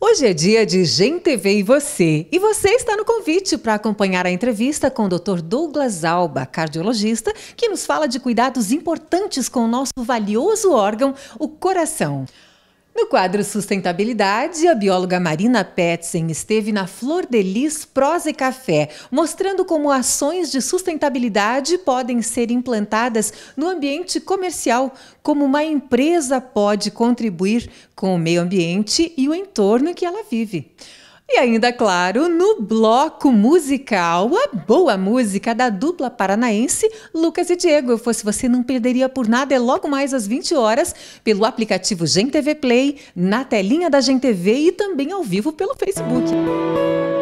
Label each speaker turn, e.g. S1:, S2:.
S1: Hoje é dia de gente TV e você, e você está no convite para acompanhar a entrevista com o Dr. Douglas Alba, cardiologista, que nos fala de cuidados importantes com o nosso valioso órgão, o coração. No quadro Sustentabilidade, a bióloga Marina Petzen esteve na Flor de Lis Prosa e Café, mostrando como ações de sustentabilidade podem ser implantadas no ambiente comercial, como uma empresa pode contribuir com o meio ambiente e o entorno em que ela vive. E ainda, claro, no bloco musical, a boa música da dupla paranaense Lucas e Diego. Eu fosse você, não perderia por nada. É logo mais às 20 horas pelo aplicativo TV Play, na telinha da TV e também ao vivo pelo Facebook.